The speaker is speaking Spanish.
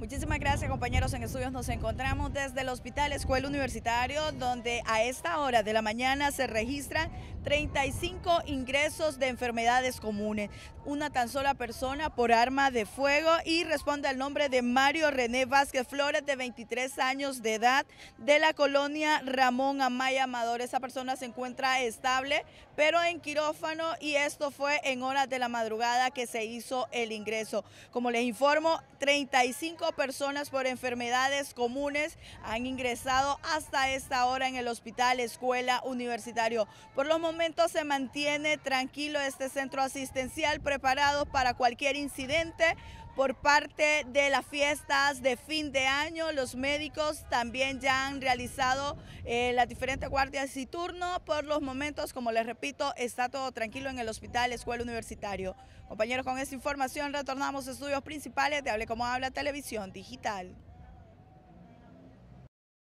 Muchísimas gracias compañeros en estudios. Nos encontramos desde el Hospital Escuela Universitario donde a esta hora de la mañana se registran 35 ingresos de enfermedades comunes. Una tan sola persona por arma de fuego y responde al nombre de Mario René Vázquez Flores de 23 años de edad de la colonia Ramón Amaya Amador. Esa persona se encuentra estable pero en quirófano y esto fue en horas de la madrugada que se hizo el ingreso. Como les informo, 35 personas por enfermedades comunes han ingresado hasta esta hora en el hospital, escuela, universitario. Por los momentos se mantiene tranquilo este centro asistencial preparado para cualquier incidente por parte de las fiestas de fin de año. Los médicos también ya han realizado eh, las diferentes guardias y turno. Por los momentos, como les repito, está todo tranquilo en el hospital Escuela Universitario. Compañeros, con esta información retornamos a estudios principales de Hable Como Habla Televisión Digital.